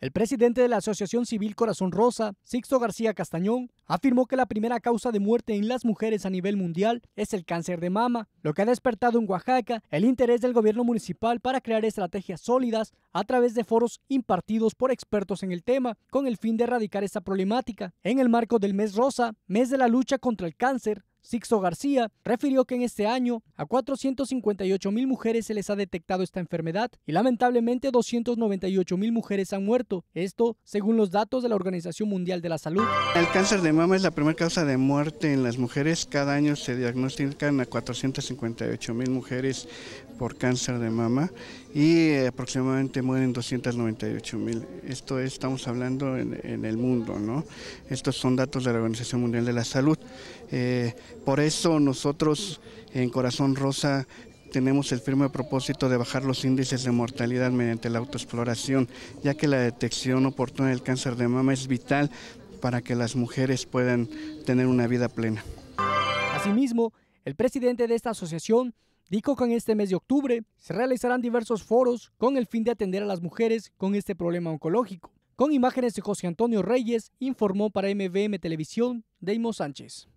El presidente de la Asociación Civil Corazón Rosa, Sixto García Castañón, afirmó que la primera causa de muerte en las mujeres a nivel mundial es el cáncer de mama, lo que ha despertado en Oaxaca el interés del gobierno municipal para crear estrategias sólidas a través de foros impartidos por expertos en el tema, con el fin de erradicar esta problemática. En el marco del mes rosa, mes de la lucha contra el cáncer, Sixo García refirió que en este año a 458 mil mujeres se les ha detectado esta enfermedad y lamentablemente 298 mil mujeres han muerto. Esto según los datos de la Organización Mundial de la Salud. El cáncer de mama es la primera causa de muerte en las mujeres. Cada año se diagnostican a 458 mil mujeres por cáncer de mama y aproximadamente mueren 298 mil. Esto estamos hablando en, el mundo, ¿no? Estos son datos de la Organización Mundial de la Salud. Eh, por eso nosotros en Corazón Rosa tenemos el firme propósito de bajar los índices de mortalidad mediante la autoexploración, ya que la detección oportuna del cáncer de mama es vital para que las mujeres puedan tener una vida plena. Asimismo, el presidente de esta asociación dijo que en este mes de octubre se realizarán diversos foros con el fin de atender a las mujeres con este problema oncológico. Con imágenes de José Antonio Reyes, informó para MVM Televisión Deimo Sánchez.